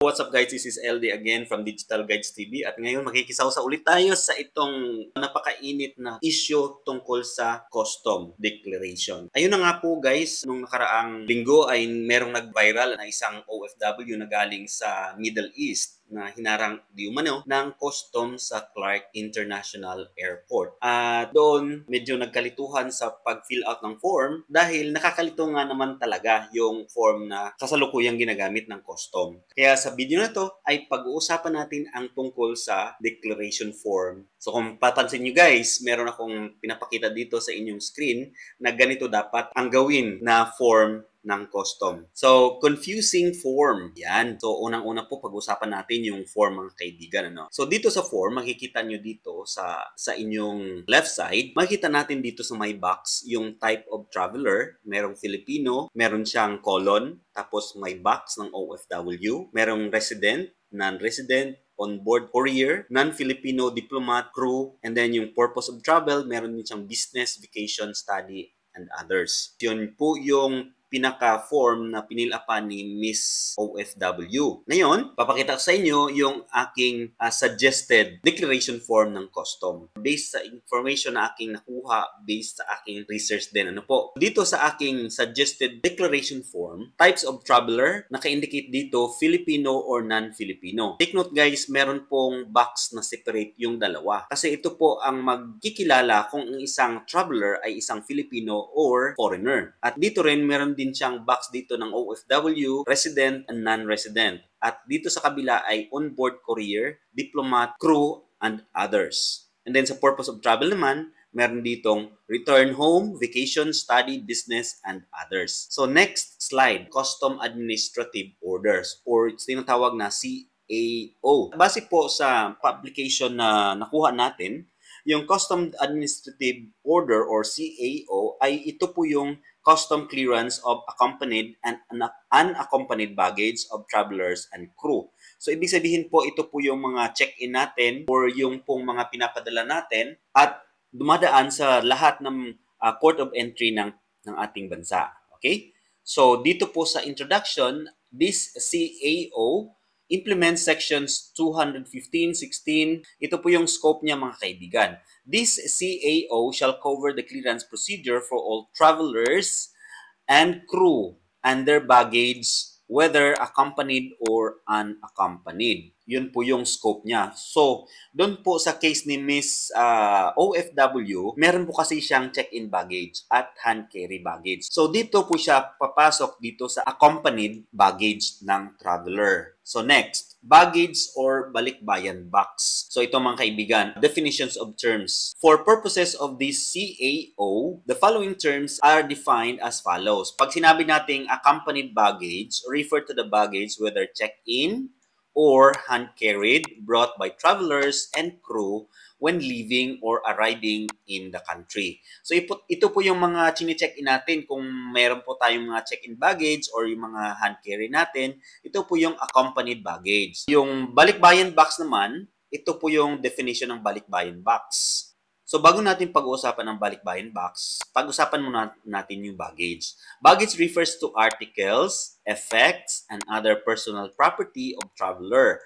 What's up guys? This is LD again from Digital Guides TV at ngayon makikisaw sa ulit tayo sa itong napakainit na issue tungkol sa custom declaration. Ayun na nga po guys, nung nakaraang linggo ay merong nag-viral na isang OFW na galing sa Middle East na hinarang di umano ng customs sa Clark International Airport. At doon, medyo nagkalituhan sa pag-fill out ng form dahil nakakalito nga naman talaga yung form na kasalukuyang ginagamit ng custom. Kaya sa video na to ay pag-uusapan natin ang tungkol sa declaration form. So kung papansin nyo guys, meron akong pinapakita dito sa inyong screen na ganito dapat ang gawin na form ng custom. So, confusing form. Yan. So, unang-una po, pag-usapan natin yung form mga kaibigan. Ano? So, dito sa form, makikita nyo dito sa, sa inyong left side, makikita natin dito sa my box yung type of traveler. Merong Filipino, meron siyang colon, tapos may box ng OFW, merong resident, non-resident, on-board courier, non-Filipino diplomat, crew, and then yung purpose of travel, meron din siyang business, vacation, study, and others. Yun po yung pinaka-form na pinilapan ni Miss OFW. Ngayon, papakita ko sa inyo yung aking uh, suggested declaration form ng custom. Based sa information na aking nakuha, based sa aking research din. Ano po? Dito sa aking suggested declaration form, types of traveler, naka-indicate dito Filipino or non-Filipino. Take note guys, meron pong box na separate yung dalawa. Kasi ito po ang magkikilala kung ang isang traveler ay isang Filipino or foreigner. At dito rin meron din siyang box dito ng OFW, resident and non-resident. At dito sa kabila ay onboard courier, diplomat, crew, and others. And then sa purpose of travel naman, meron ditong return home, vacation, study, business, and others. So next slide, custom administrative orders or tinatawag na CAO. Base po sa publication na nakuha natin, yung custom administrative order or CAO ay ito po yung custom clearance of accompanied and unaccompanied baggage of travelers and crew. So, ibig sabihin po, ito po yung mga check-in natin or yung pong mga pinapadala natin at dumadaan sa lahat ng uh, port of entry ng, ng ating bansa. Okay? So, dito po sa introduction, this CAO Implement Sections 215, 16. Ito po yung scope niya mga kaibigan. This CAO shall cover the clearance procedure for all travelers and crew and their baggage whether accompanied or unaccompanied. Yun po yung scope niya. So, doon po sa case ni Miss uh, ah, OFW, meron po kasi siyang check-in baggage at hand carry baggage. So, dito po siya papasok dito sa accompanied baggage ng traveler. So next, baggage or balikbayan box. So ito mga kaibigan, definitions of terms. For purposes of this CAO, the following terms are defined as follows. Pag sinabi nating accompanied baggage, refer to the baggage whether check-in, or hand-carried brought by travelers and crew when leaving or arriving in the country. So ito po yung mga chine-check-in natin kung meron po tayong mga check-in baggage or yung mga hand carry natin. Ito po yung accompanied baggage. Yung balikbayan box naman, ito po yung definition ng balikbayan box. So bago natin pag-uusapan ang balikbayan box, pag-usapan muna natin yung baggage. Baggage refers to articles, effects, and other personal property of traveler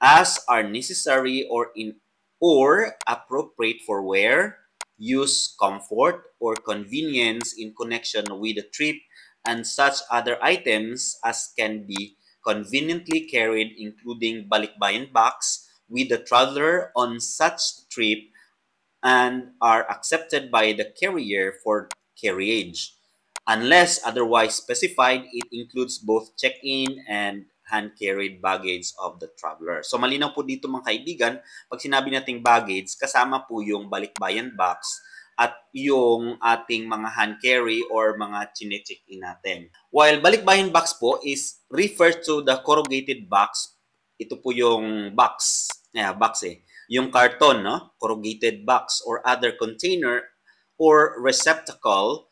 as are necessary or in or appropriate for wear, use, comfort, or convenience in connection with the trip and such other items as can be conveniently carried including balikbayan box with the traveler on such trip and are accepted by the carrier for carriage. Unless otherwise specified, it includes both check-in and hand-carried baggage of the traveler. So malinaw po dito mga kaibigan, pag sinabi nating baggage, kasama po yung balikbayan box at yung ating mga hand carry or mga chine in natin. While balikbayan box po is refers to the corrugated box, ito po yung box, yeah, box eh, yung carton, no? corrugated box or other container or receptacle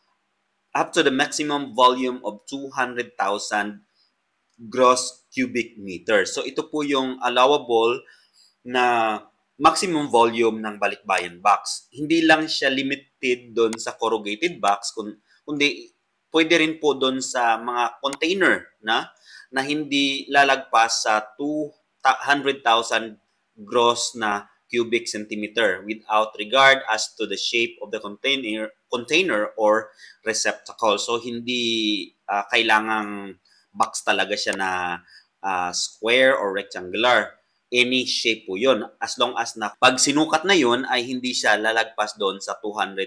up to the maximum volume of 200,000 gross cubic meters. So ito po yung allowable na maximum volume ng balikbayan box. Hindi lang siya limited doon sa corrugated box, kundi pwede rin po doon sa mga container na na hindi lalagpas sa 200,000 gross na cubic centimeter without regard as to the shape of the container container or receptacle. So hindi uh, kailangang box talaga siya na uh, square or rectangular. Any shape po yun. As long as na pag sinukat na yun ay hindi siya lalagpas doon sa 200,000 uh,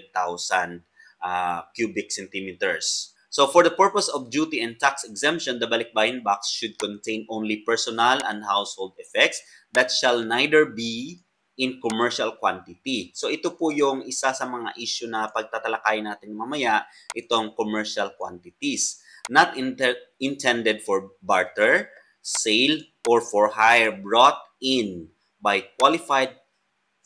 ah, cubic centimeters. So for the purpose of duty and tax exemption, the balikbayan box should contain only personal and household effects that shall neither be in commercial quantity. So ito po yung isa sa mga issue na pagtatalakay natin mamaya, itong commercial quantities. Not intended for barter, sale, or for hire brought in by qualified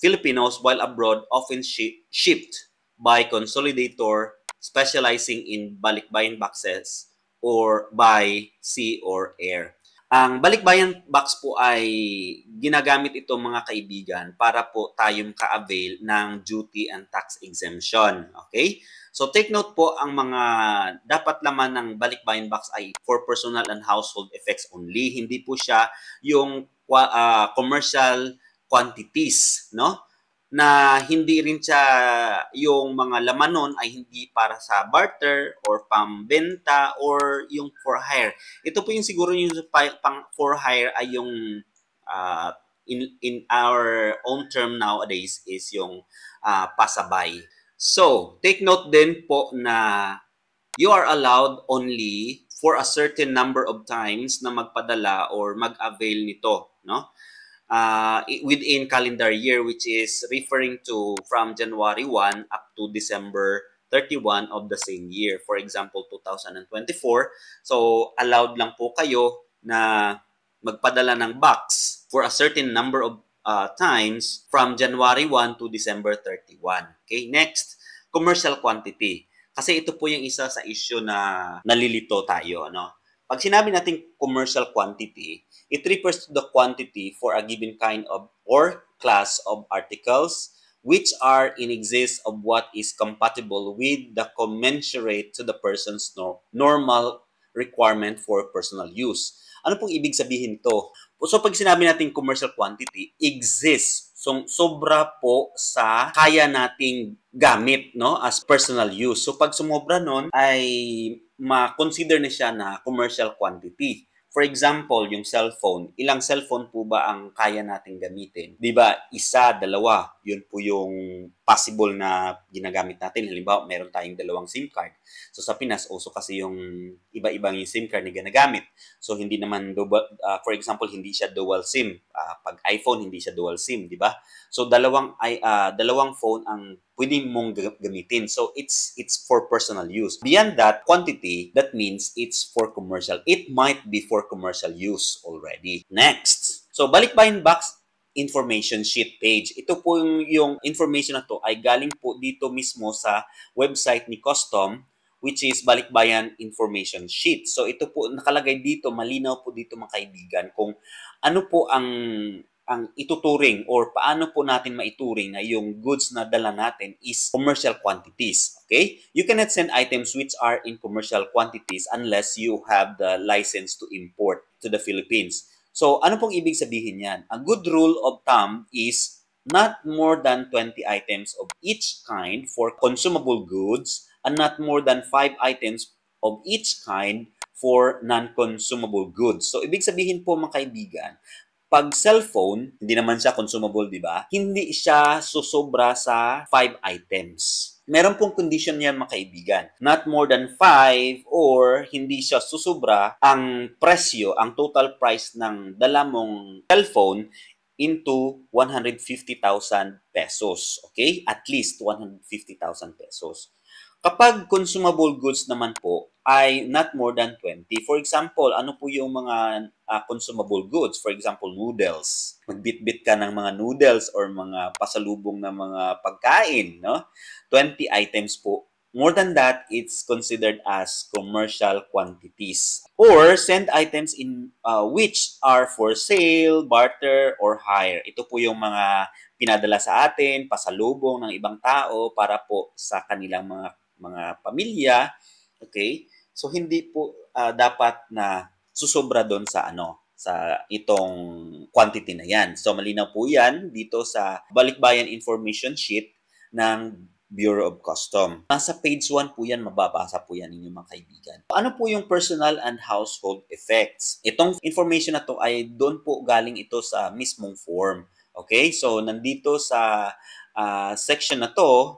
Filipinos while abroad often shipped by consolidator specializing in balikbayan boxes or by sea or air. Ang balikbayan box po ay ginagamit ito mga kaibigan para po tayong ka-avail ng duty and tax exemption. Okay? So take note po ang mga dapat laman ng balikbayan box ay for personal and household effects only. Hindi po siya yung uh, commercial quantities, no? na hindi rin siya yung mga laman nun ay hindi para sa barter or pambenta or yung for hire. Ito po yung siguro yung pang for hire ay yung uh, in in our own term nowadays is yung uh, pasabay. So, take note din po na you are allowed only for a certain number of times na magpadala or mag-avail nito, no? uh, within calendar year, which is referring to from January 1 up to December 31 of the same year. For example, 2024. So, allowed lang po kayo na magpadala ng box for a certain number of uh, times from January 1 to December 31. Okay, next, commercial quantity. Kasi ito po yung isa sa issue na nalilito tayo. Ano? Pag sinabi natin commercial quantity, it refers to the quantity for a given kind of or class of articles which are in excess of what is compatible with the commensurate to the person's no normal requirement for personal use. Ano pong ibig sabihin to? So pag sinabi natin commercial quantity, exists. So sobra po sa kaya nating gamit no as personal use. So pag sumobra nun ay ma-consider na siya na commercial quantity. For example, yung cellphone, ilang cellphone po ba ang kaya nating gamitin? 'Di ba? Isa, dalawa, yun po yung possible na ginagamit natin. Halimbawa, meron tayong dalawang SIM card. So sa Pinas, also kasi yung iba-ibang yung SIM card na ginagamit. So hindi naman, double, uh, ah, for example, hindi siya dual SIM. Uh, pag iPhone, hindi siya dual SIM, di ba? So dalawang, uh, dalawang phone ang pwede mong gamitin. So it's it's for personal use. Beyond that quantity, that means it's for commercial. It might be for commercial use already. Next. So balik bayan box information sheet page. Ito po yung, yung information na to ay galing po dito mismo sa website ni Custom which is Balikbayan Information Sheet. So ito po nakalagay dito, malinaw po dito mga kaibigan kung ano po ang ang ituturing or paano po natin maituring na yung goods na dala natin is commercial quantities. Okay? You cannot send items which are in commercial quantities unless you have the license to import to the Philippines. So, ano pong ibig sabihin niyan? A good rule of thumb is not more than 20 items of each kind for consumable goods and not more than 5 items of each kind for non-consumable goods. So, ibig sabihin po mga kaibigan, pag cellphone, hindi naman siya consumable, di ba? Hindi siya susobra sa 5 items meron pong condition yan makaibigan. Not more than 5 or hindi siya susubra ang presyo, ang total price ng dala mong cellphone into 150,000 pesos. Okay? At least 150,000 pesos. Kapag consumable goods naman po, ay not more than 20. For example, ano po yung mga uh, consumable goods? For example, noodles. Magbitbit ka ng mga noodles or mga pasalubong na mga pagkain, no? 20 items po. More than that, it's considered as commercial quantities. Or send items in uh, which are for sale, barter, or hire. Ito po yung mga pinadala sa atin, pasalubong ng ibang tao para po sa kanilang mga mga pamilya. Okay? So hindi po uh, dapat na susobra doon sa ano sa itong quantity na yan. So malinaw po yan dito sa Balikbayan Information Sheet ng Bureau of Custom. Nasa page 1 po yan, mababasa po yan ninyo mga kaibigan. Ano po yung personal and household effects? Itong information na to ay doon po galing ito sa mismong form. Okay, so nandito sa uh, section na to,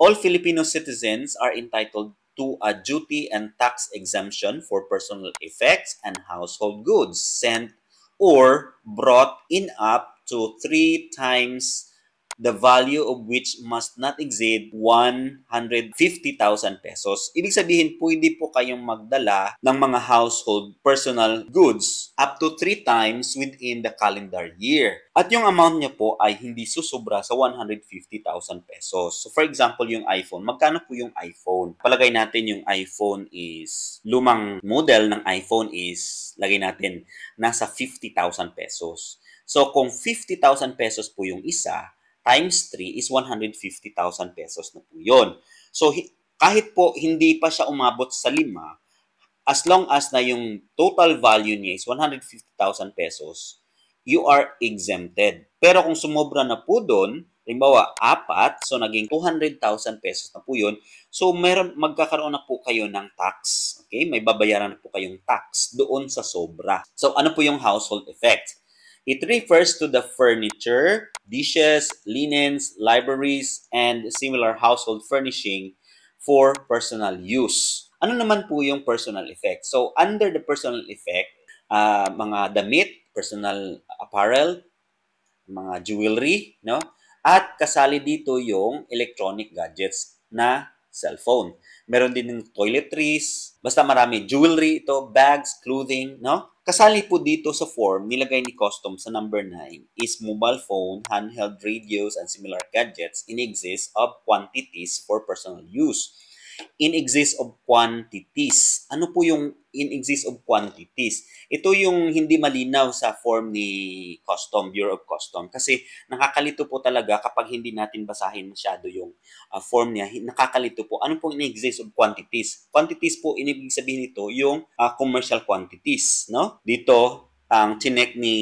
all Filipino citizens are entitled to a duty and tax exemption for personal effects and household goods sent or brought in up to three times the value of which must not exceed 150,000 pesos. Ibig sabihin, pwede po kayong magdala ng mga household personal goods up to 3 times within the calendar year. At yung amount niya po ay hindi susubra sa 150,000 pesos. So for example, yung iPhone, magkano po yung iPhone? Palagay natin yung iPhone is, lumang model ng iPhone is, lagay natin, nasa 50,000 pesos. So kung 50,000 pesos po yung isa, times 3 is 150,000 pesos na po yun. So, kahit po hindi pa siya umabot sa 5, as long as na yung total value niya is 150,000 pesos, you are exempted. Pero kung sumobra na po doon, limbawa, 4, so naging 200,000 pesos na po yun, so meron, magkakaroon na po kayo ng tax. Okay? May babayaran na po kayong tax doon sa sobra. So ano po yung household effect? It refers to the furniture, dishes, linens, libraries, and similar household furnishing for personal use. Ano naman po yung personal effect? So, under the personal effect, uh, mga damit, personal apparel, mga jewelry, no? At kasali dito yung electronic gadgets na cellphone. Meron din ng toiletries, basta marami, jewelry ito, bags, clothing, no? Kasali po dito sa form, nilagay ni Customs sa number 9 is mobile phone, handheld radios, and similar gadgets in excess of quantities for personal use in excess of quantities. Ano po yung in excess of quantities? Ito yung hindi malinaw sa form ni Custom, Bureau of Custom. Kasi nakakalito po talaga kapag hindi natin basahin masyado yung uh, form niya. Nakakalito po. Ano po in excess of quantities? Quantities po, inibig sabihin nito yung uh, commercial quantities. No? Dito, ang tinek ni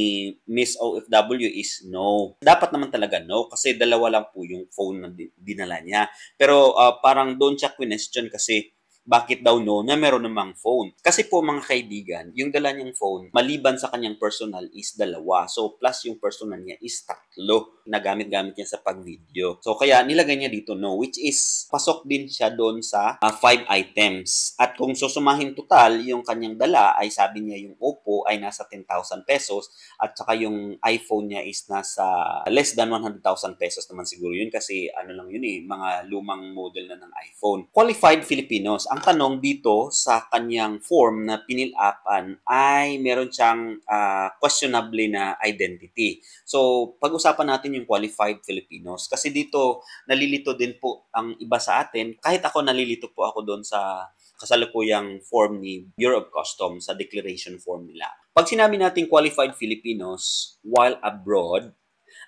Miss OFW is no. Dapat naman talaga no kasi dalawa lang po yung phone na dinala niya. Pero uh, parang doon siya question kasi bakit daw no na meron namang phone. Kasi po mga kaibigan, yung dala niyang phone, maliban sa kanyang personal is dalawa. So plus yung personal niya is tatlo na gamit-gamit niya sa pag-video. So kaya nilagay niya dito no, which is pasok din siya doon sa 5 uh, ah, five items. At kung susumahin total, yung kanyang dala ay sabi niya yung Oppo ay nasa 10,000 pesos at saka yung iPhone niya is nasa less than 100,000 pesos naman siguro yun kasi ano lang yun eh, mga lumang model na ng iPhone. Qualified Filipinos ang tanong dito sa kanyang form na pinilapan ay meron siyang uh, questionable na identity. So, pag-usapan natin yung qualified Filipinos kasi dito nalilito din po ang iba sa atin. Kahit ako nalilito po ako doon sa kasalukuyang form ni Bureau of Customs sa declaration form nila. Pag sinabi natin qualified Filipinos while abroad,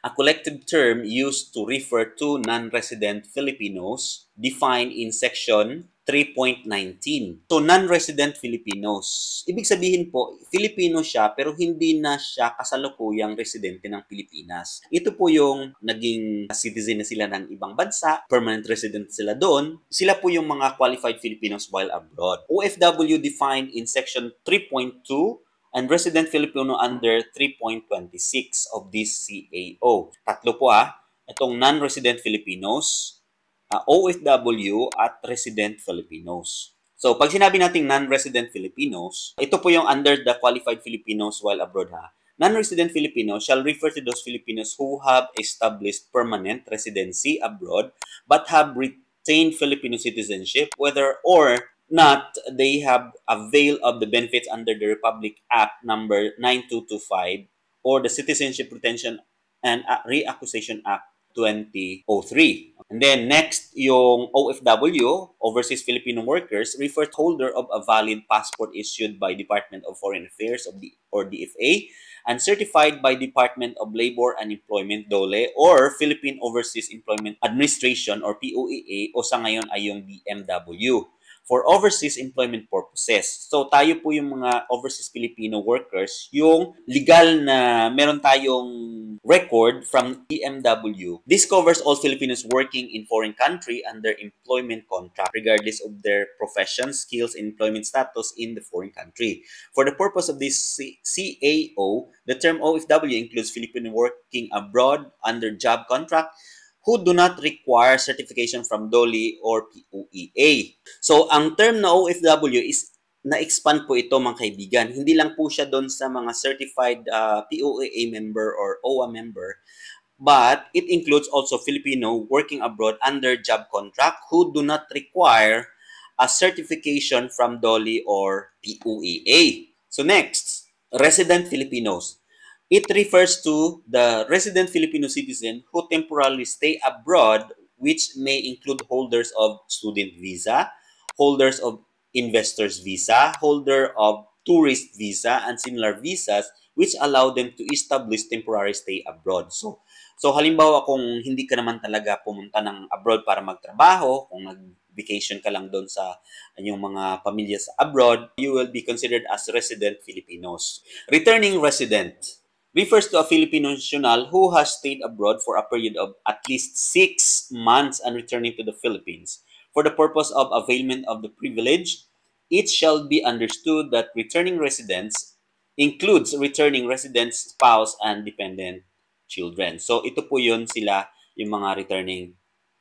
a collective term used to refer to non-resident Filipinos defined in section 3.19 to non-resident Filipinos. Ibig sabihin po, Filipino siya pero hindi na siya kasalukuyang residente ng Pilipinas. Ito po yung naging citizen na sila ng ibang bansa, permanent resident sila doon. Sila po yung mga qualified Filipinos while abroad. OFW defined in section 3.2 and resident Filipino under 3.26 of this CAO. Tatlo po ah, itong non-resident Filipinos, uh, OFW at resident Filipinos. So, pag sinabi nating non-resident Filipinos, ito po yung under the qualified Filipinos while abroad ha. Non-resident Filipinos shall refer to those Filipinos who have established permanent residency abroad but have retained Filipino citizenship whether or not they have availed of the benefits under the Republic Act number 9225 or the Citizenship Retention and uh, Reacquisition Act 2003. And then next, yung OFW, Overseas Filipino Workers, referred holder of a valid passport issued by Department of Foreign Affairs of the, or DFA and certified by Department of Labor and Employment DOLE or Philippine Overseas Employment Administration or POEA o sa ngayon ay yung DMW for overseas employment purposes. So tayo po yung mga overseas Filipino workers, yung legal na meron tayong record from EMW. This covers all Filipinos working in foreign country under employment contract regardless of their profession, skills, employment status in the foreign country. For the purpose of this CAO, the term OFW includes Filipino working abroad under job contract who do not require certification from DOLE or POEA. So, ang term na OFW is na-expand po ito mga kaibigan. Hindi lang po siya doon sa mga certified uh, ah, POEA member or OWA member, but it includes also Filipino working abroad under job contract who do not require a certification from DOLE or POEA. So next, resident Filipinos. It refers to the resident Filipino citizen who temporarily stay abroad, which may include holders of student visa, holders of investor's visa, holder of tourist visa, and similar visas which allow them to establish temporary stay abroad. So, so halimbawa kung hindi ka naman talaga pumunta ng abroad para magtrabaho, kung nag-vacation ka lang doon sa yung mga pamilya sa abroad, you will be considered as resident Filipinos. Returning resident refers to a Filipino national who has stayed abroad for a period of at least six months and returning to the Philippines for the purpose of availment of the privilege. It shall be understood that returning residents includes returning residents, spouse, and dependent children. So ito po yun sila, yung mga returning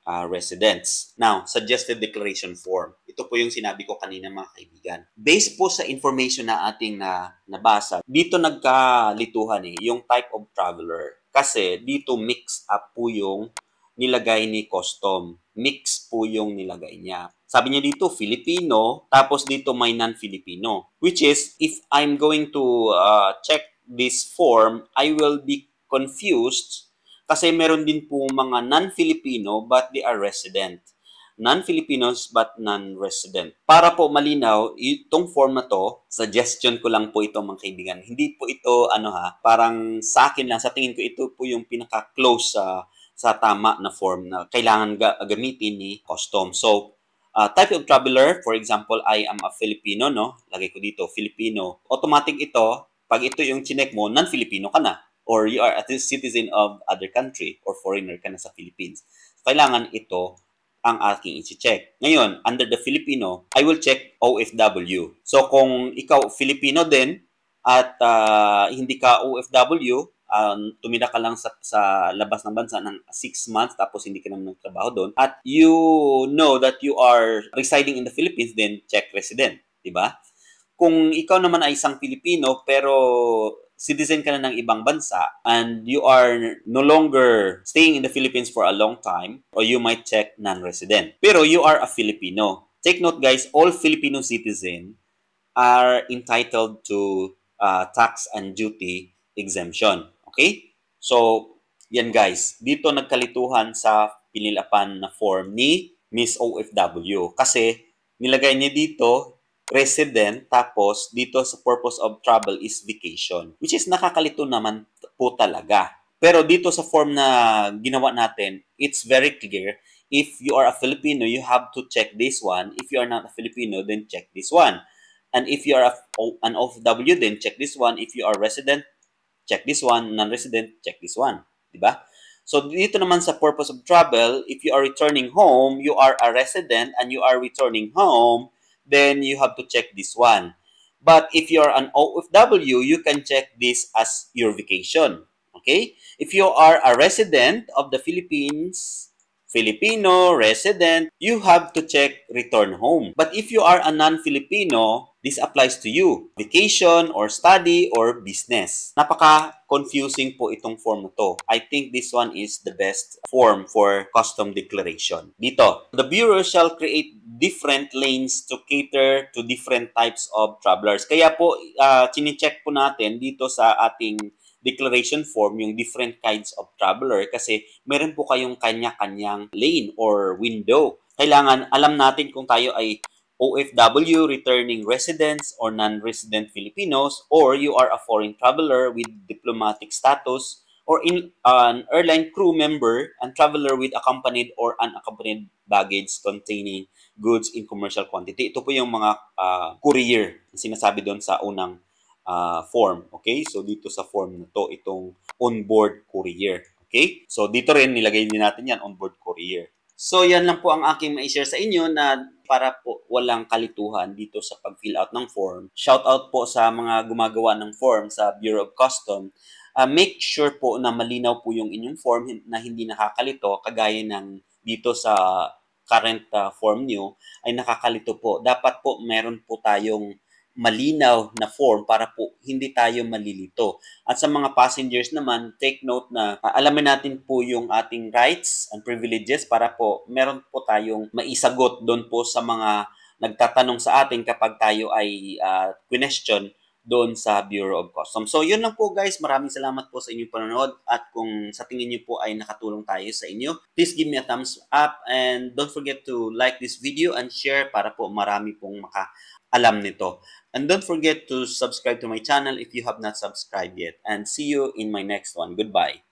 uh, residents. Now, suggested declaration form. Ito po yung sinabi ko kanina mga kaibigan. Based po sa information na ating na, nabasa, dito nagkalituhan eh, yung type of traveler. Kasi dito mix up po yung nilagay ni custom. Mix po yung nilagay niya. Sabi niya dito, Filipino, tapos dito may non-Filipino. Which is, if I'm going to uh, check this form, I will be confused kasi meron din po mga non-Filipino but they are resident. Non-Filipinos but non-resident. Para po malinaw, itong form na to, suggestion ko lang po ito mga kaibigan. Hindi po ito ano ha, parang sa akin lang, sa tingin ko ito po yung pinaka-close sa sa tama na form na kailangan ga- gamitin ni custom. So, uh, type of traveler, for example, I am a Filipino, no? Lagay ko dito, Filipino. Automatic ito, pag ito yung chinek mo, non-Filipino ka na or you are a citizen of other country or foreigner ka na sa Philippines. Kailangan ito ang aking i check Ngayon, under the Filipino, I will check OFW. So kung ikaw Filipino din at uh, hindi ka OFW, um, tumira ka lang sa, sa labas ng bansa ng 6 months tapos hindi ka naman nagtrabaho doon at you know that you are residing in the Philippines then check resident, di ba? Kung ikaw naman ay isang Pilipino pero citizen ka na ng ibang bansa and you are no longer staying in the Philippines for a long time or you might check non-resident. Pero you are a Filipino. Take note guys, all Filipino citizen are entitled to uh, tax and duty exemption. Okay? So, yan guys. Dito nagkalituhan sa pinilapan na form ni Miss OFW kasi nilagay niya dito resident, tapos dito sa purpose of travel is vacation, which is nakakalito naman po talaga. Pero dito sa form na ginawa natin, it's very clear. If you are a Filipino, you have to check this one. If you are not a Filipino, then check this one. And if you are a, an OFW, then check this one. If you are resident, check this one. Non-resident, check this one. di ba So dito naman sa purpose of travel, if you are returning home, you are a resident and you are returning home, then you have to check this one. But if you are an OFW, you can check this as your vacation. Okay? If you are a resident of the Philippines, Filipino resident, you have to check return home. But if you are a non-Filipino, This applies to you. Vacation or study or business. Napaka-confusing po itong form na to. I think this one is the best form for custom declaration. Dito, the Bureau shall create different lanes to cater to different types of travelers. Kaya po, uh, ah, check po natin dito sa ating declaration form yung different kinds of traveler kasi meron po kayong kanya-kanyang lane or window. Kailangan alam natin kung tayo ay OFW, returning residents or non-resident Filipinos, or you are a foreign traveler with diplomatic status, or in, uh, an airline crew member and traveler with accompanied or unaccompanied baggage containing goods in commercial quantity. Ito po yung mga uh, courier na sinasabi doon sa unang uh, form. Okay? So, dito sa form na to, itong onboard courier. Okay? So, dito rin nilagay din natin yan, onboard courier. So yan lang po ang aking ma-share sa inyo na para po walang kalituhan dito sa pag-fill out ng form. Shout out po sa mga gumagawa ng form sa Bureau of Custom. Uh, ah, make sure po na malinaw po yung inyong form na hindi nakakalito kagaya ng dito sa current uh, form nyo ay nakakalito po. Dapat po meron po tayong malinaw na form para po hindi tayo malilito. At sa mga passengers naman, take note na uh, alamin natin po yung ating rights and privileges para po meron po tayong maisagot doon po sa mga nagtatanong sa atin kapag tayo ay uh, question doon sa Bureau of Customs. So, yun lang po guys. Maraming salamat po sa inyong panonood at kung sa tingin niyo po ay nakatulong tayo sa inyo, please give me a thumbs up and don't forget to like this video and share para po marami pong maka alam nito. And don't forget to subscribe to my channel if you have not subscribed yet. And see you in my next one. Goodbye.